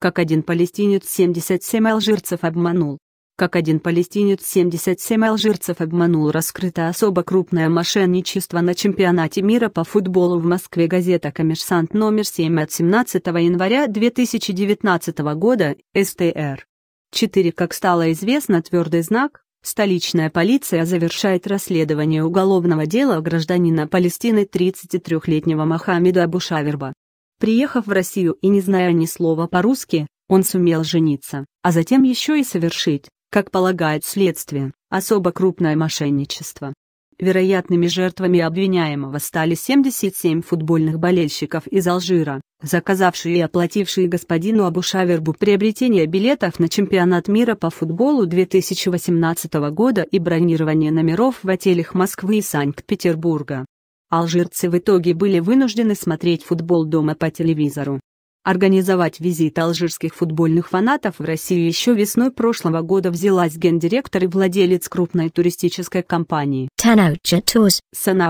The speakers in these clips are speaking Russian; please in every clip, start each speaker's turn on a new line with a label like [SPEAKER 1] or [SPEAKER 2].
[SPEAKER 1] как один палестинец 77 алжирцев обманул. Как один палестинец 77 алжирцев обманул раскрыто особо крупное мошенничество на чемпионате мира по футболу в Москве газета «Коммерсант» номер 7 от 17 января 2019 года, СТР. 4. Как стало известно твердый знак, столичная полиция завершает расследование уголовного дела гражданина Палестины 33-летнего Мохаммеда Абушаверба. Приехав в Россию и не зная ни слова по-русски, он сумел жениться, а затем еще и совершить, как полагает следствие, особо крупное мошенничество. Вероятными жертвами обвиняемого стали 77 футбольных болельщиков из Алжира, заказавшие и оплатившие господину Абушавербу приобретение билетов на чемпионат мира по футболу 2018 года и бронирование номеров в отелях Москвы и Санкт-Петербурга. Алжирцы в итоге были вынуждены смотреть футбол дома по телевизору. Организовать визит алжирских футбольных фанатов в Россию еще весной прошлого года взялась гендиректор и владелец крупной туристической компании Сана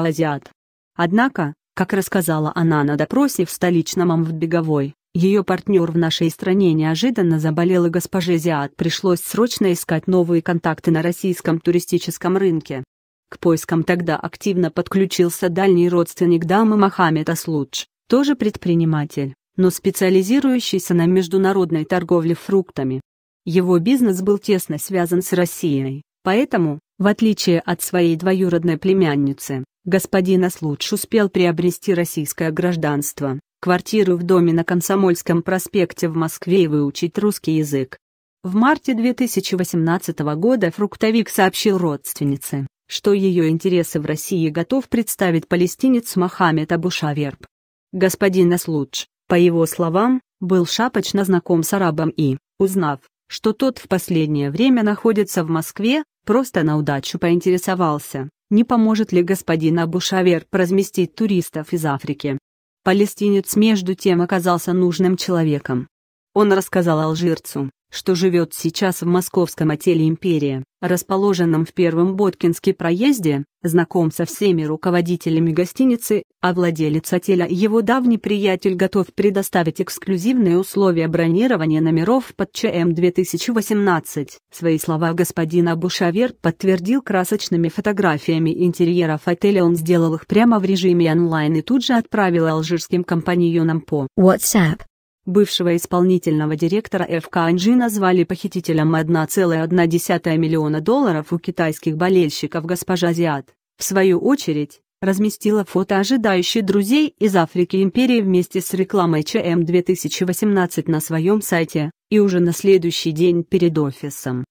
[SPEAKER 1] Азиат. Однако, как рассказала она на допросе в столичном Амвбеговой, ее партнер в нашей стране неожиданно заболел и госпоже Зиад пришлось срочно искать новые контакты на российском туристическом рынке. К поискам тогда активно подключился дальний родственник дамы Мохаммед Аслудж, тоже предприниматель, но специализирующийся на международной торговле фруктами. Его бизнес был тесно связан с Россией, поэтому, в отличие от своей двоюродной племянницы, господин Аслудж успел приобрести российское гражданство, квартиру в доме на Комсомольском проспекте в Москве и выучить русский язык. В марте 2018 года фруктовик сообщил родственнице, что ее интересы в России готов представить палестинец Мохаммед Абушаверб. Господин Наслудж, по его словам, был шапочно знаком с арабом и, узнав, что тот в последнее время находится в Москве, просто на удачу поинтересовался, не поможет ли господин Абушавер разместить туристов из Африки. Палестинец между тем оказался нужным человеком. Он рассказал алжирцу, что живет сейчас в московском отеле «Империя», расположенном в первом Боткинске проезде, знаком со всеми руководителями гостиницы, а владелец отеля и его давний приятель готов предоставить эксклюзивные условия бронирования номеров под ЧМ-2018. Свои слова господин Абушавер подтвердил красочными фотографиями интерьеров отеля. Он сделал их прямо в режиме онлайн и тут же отправил алжирским компаньонам по WhatsApp. Бывшего исполнительного директора ФК Анжи назвали похитителем 1,1 миллиона долларов у китайских болельщиков госпожа Азиат. В свою очередь, разместила фото ожидающих друзей из Африки империи вместе с рекламой ЧМ-2018 на своем сайте, и уже на следующий день перед офисом.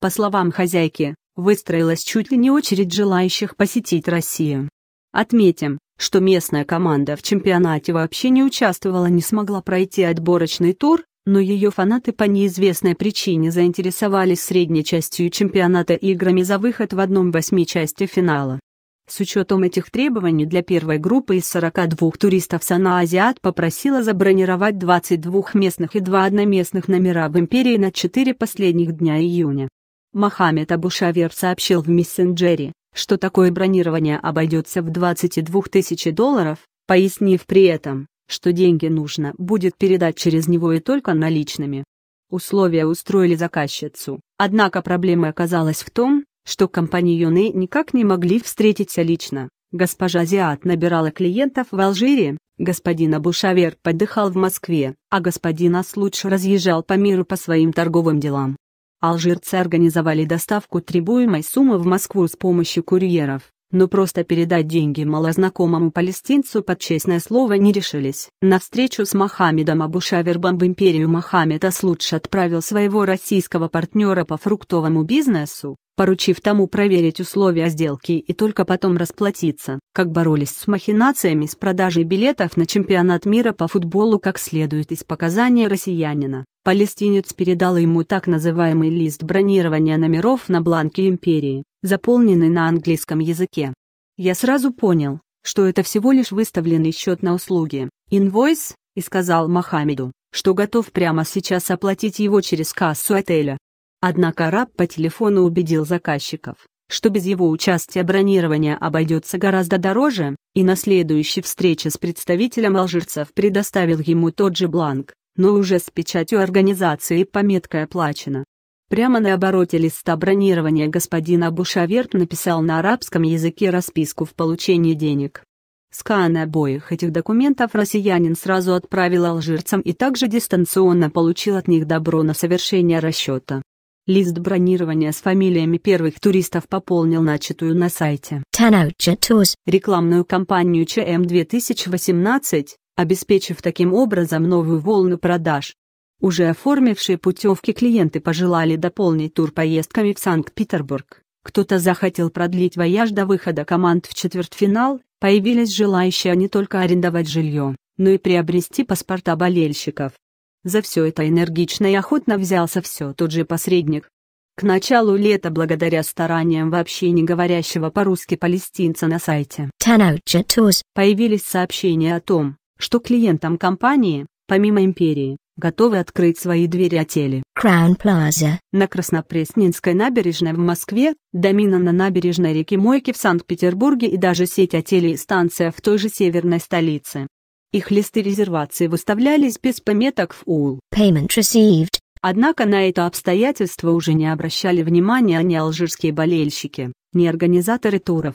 [SPEAKER 1] По словам хозяйки, выстроилась чуть ли не очередь желающих посетить Россию. Отметим, что местная команда в чемпионате вообще не участвовала, не смогла пройти отборочный тур, но ее фанаты по неизвестной причине заинтересовались средней частью чемпионата играми за выход в одном восьми части финала. С учетом этих требований для первой группы из 42 туристов Санаазиат попросила забронировать 22 местных и 2 одноместных номера в Империи на 4 последних дня июня. Мохаммед Абушавер сообщил в мессенджере, что такое бронирование обойдется в 22 тысячи долларов, пояснив при этом, что деньги нужно будет передать через него и только наличными. Условия устроили заказчицу, однако проблема оказалась в том, что компании Юны никак не могли встретиться лично. Госпожа Азиат набирала клиентов в Алжире, господин Абушавер подыхал в Москве, а господин Аслудж разъезжал по миру по своим торговым делам. Алжирцы организовали доставку требуемой суммы в Москву с помощью курьеров, но просто передать деньги малознакомому палестинцу под честное слово не решились. На встречу с Мохаммедом Абушавербом в империю Мохаммед Аслудж отправил своего российского партнера по фруктовому бизнесу, поручив тому проверить условия сделки и только потом расплатиться. Как боролись с махинациями с продажей билетов на чемпионат мира по футболу как следует из показаний россиянина. Палестинец передал ему так называемый лист бронирования номеров на бланке империи, заполненный на английском языке. Я сразу понял, что это всего лишь выставленный счет на услуги, инвойс, и сказал Мохаммеду, что готов прямо сейчас оплатить его через кассу отеля. Однако раб по телефону убедил заказчиков, что без его участия бронирование обойдется гораздо дороже, и на следующей встрече с представителем алжирцев предоставил ему тот же бланк но уже с печатью организации и пометкой «Оплачено». Прямо на обороте листа бронирования господин Абушаверт написал на арабском языке расписку в получении денег. Сканы обоих этих документов россиянин сразу отправил алжирцам и также дистанционно получил от них добро на совершение расчета. Лист бронирования с фамилиями первых туристов пополнил начатую на сайте. Рекламную кампанию ЧМ-2018 обеспечив таким образом новую волну продаж. Уже оформившие путевки клиенты пожелали дополнить тур поездками в Санкт-Петербург. Кто-то захотел продлить вояж до выхода команд в четвертьфинал, появились желающие не только арендовать жилье, но и приобрести паспорта болельщиков. За все это энергично и охотно взялся все тот же посредник. К началу лета благодаря стараниям вообще не говорящего по-русски палестинца на сайте появились сообщения о том, что клиентам компании, помимо империи, готовы открыть свои двери отели. Crown Plaza. На Краснопресненской набережной в Москве, домина на набережной реки Мойки в Санкт-Петербурге и даже сеть отелей и станция в той же северной столице. Их листы резервации выставлялись без пометок в УЛ. Payment received. Однако на это обстоятельство уже не обращали внимания ни алжирские болельщики, ни организаторы туров,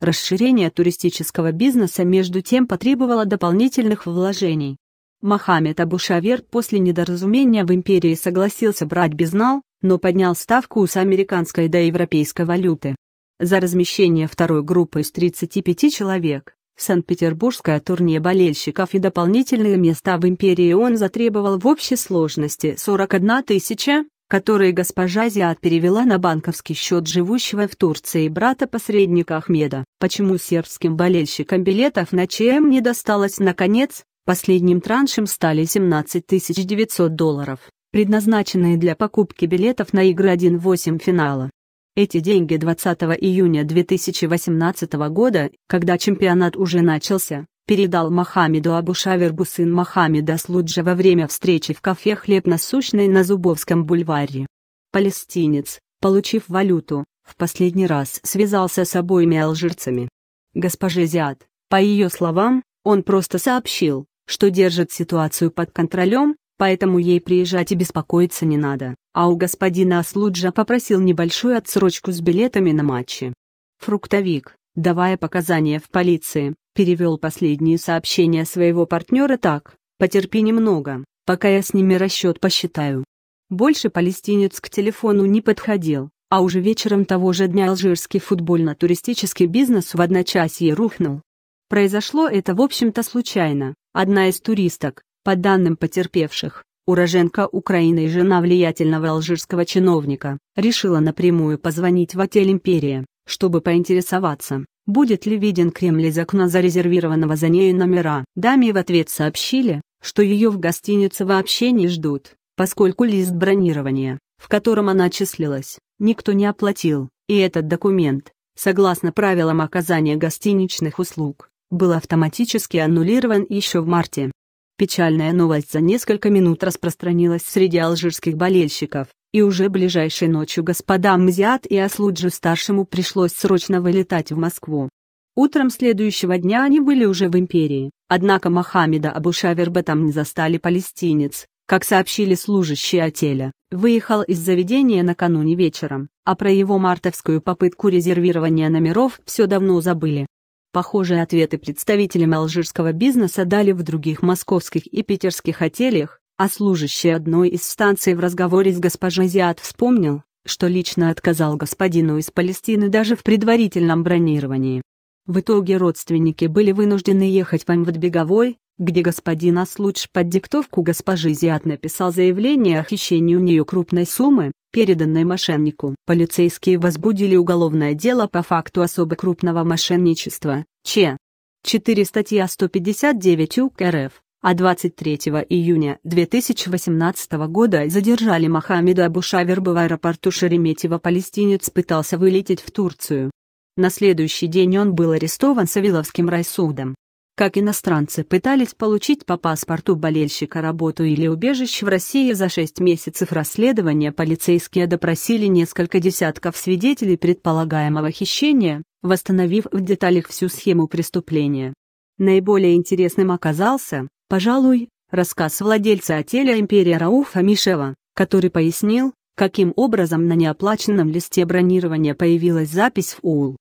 [SPEAKER 1] Расширение туристического бизнеса между тем потребовало дополнительных вложений. Мохаммед Абушавер после недоразумения в империи согласился брать безнал, но поднял ставку с американской до европейской валюты. За размещение второй группы из 35 человек Санкт-Петербургское турне болельщиков и дополнительные места в империи он затребовал в общей сложности 41 тысяча которые госпожа Зиад перевела на банковский счет живущего в Турции брата-посредника Ахмеда. Почему сербским болельщикам билетов на ЧМ не досталось наконец? Последним траншем стали 17 900 долларов, предназначенные для покупки билетов на игры 1-8 финала. Эти деньги 20 июня 2018 года, когда чемпионат уже начался, передал Мохаммеду Абушавербу сын Мохаммеда Слуджа во время встречи в кафе «Хлеб насущный» на Зубовском бульваре. Палестинец, получив валюту, в последний раз связался с обоими алжирцами. Госпоже Зиат, по ее словам, он просто сообщил, что держит ситуацию под контролем, поэтому ей приезжать и беспокоиться не надо, а у господина Аслуджа попросил небольшую отсрочку с билетами на матчи. Фруктовик, давая показания в полиции. Перевел последние сообщения своего партнера так. «Потерпи немного, пока я с ними расчет посчитаю». Больше палестинец к телефону не подходил, а уже вечером того же дня алжирский футбольно-туристический бизнес в одночасье рухнул. Произошло это, в общем-то, случайно. Одна из туристок, по данным потерпевших, уроженка Украины и жена влиятельного алжирского чиновника, решила напрямую позвонить в отель «Империя», чтобы поинтересоваться, будет ли виден Кремль из окна зарезервированного за нею номера. Даме в ответ сообщили, что ее в гостинице вообще не ждут, поскольку лист бронирования, в котором она числилась, никто не оплатил, и этот документ, согласно правилам оказания гостиничных услуг, был автоматически аннулирован еще в марте. Печальная новость за несколько минут распространилась среди алжирских болельщиков и уже ближайшей ночью господам Мзиат и Аслуджу-старшему пришлось срочно вылетать в Москву. Утром следующего дня они были уже в империи, однако Мохаммеда Абушаверба там не застали палестинец, как сообщили служащие отеля, выехал из заведения накануне вечером, а про его мартовскую попытку резервирования номеров все давно забыли. Похожие ответы представителям алжирского бизнеса дали в других московских и питерских отелях, а служащий одной из станций в разговоре с госпожой Зиат вспомнил, что лично отказал господину из Палестины даже в предварительном бронировании. В итоге родственники были вынуждены ехать в Амвадбеговой, где господин Аслудж под диктовку госпожи Зиат написал заявление о хищении у нее крупной суммы, переданной мошеннику. Полицейские возбудили уголовное дело по факту особо крупного мошенничества, Ч. 4 статья 159 УК РФ а 23 июня 2018 года задержали Мохаммеда Абушаверба в аэропорту Шереметьево палестинец пытался вылететь в Турцию. На следующий день он был арестован Савиловским райсудом. Как иностранцы пытались получить по паспорту болельщика работу или убежище в России за 6 месяцев расследования полицейские допросили несколько десятков свидетелей предполагаемого хищения, восстановив в деталях всю схему преступления. Наиболее интересным оказался, Пожалуй, рассказ владельца отеля Империя Рауфа Мишева, который пояснил, каким образом на неоплаченном листе бронирования появилась запись в УЛ.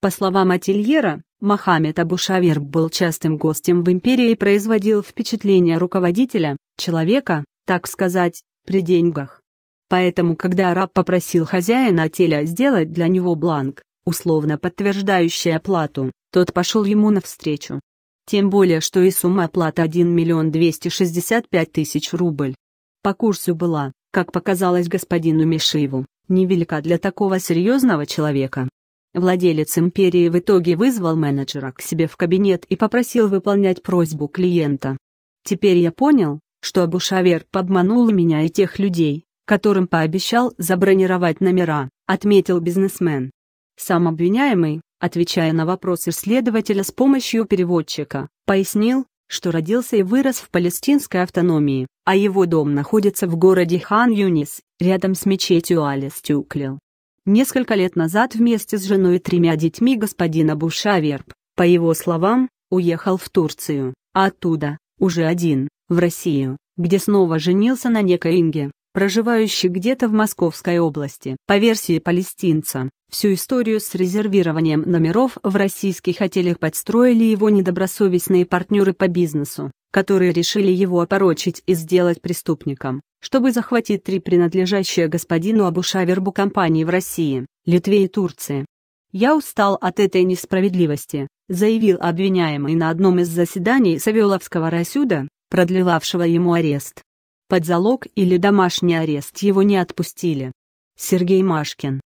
[SPEAKER 1] По словам ательера, Мохаммед Абушавир был частым гостем в империи и производил впечатление руководителя, человека, так сказать, при деньгах. Поэтому, когда араб попросил хозяина отеля сделать для него бланк, условно подтверждающий оплату, тот пошел ему навстречу. Тем более, что и сумма оплаты 1 миллион 265 тысяч рубль. По курсу была, как показалось господину Мишиеву, невелика для такого серьезного человека. Владелец империи в итоге вызвал менеджера к себе в кабинет и попросил выполнять просьбу клиента. Теперь я понял, что Абушавер подманул меня и тех людей, которым пообещал забронировать номера, отметил бизнесмен. Сам обвиняемый, отвечая на вопросы следователя с помощью переводчика, пояснил, что родился и вырос в палестинской автономии, а его дом находится в городе Хан-Юнис, рядом с мечетью Алис-Тюклил. Несколько лет назад вместе с женой и тремя детьми господин Абушаверб, по его словам, уехал в Турцию, а оттуда, уже один, в Россию, где снова женился на некой Инге, проживающий где-то в Московской области. По версии палестинца, всю историю с резервированием номеров в российских отелях подстроили его недобросовестные партнеры по бизнесу, которые решили его опорочить и сделать преступником, чтобы захватить три принадлежащие господину Абушавербу компании в России, Литве и Турции. «Я устал от этой несправедливости», заявил обвиняемый на одном из заседаний Савеловского Расюда, продлевавшего ему арест. Под залог или домашний арест его не отпустили. Сергей Машкин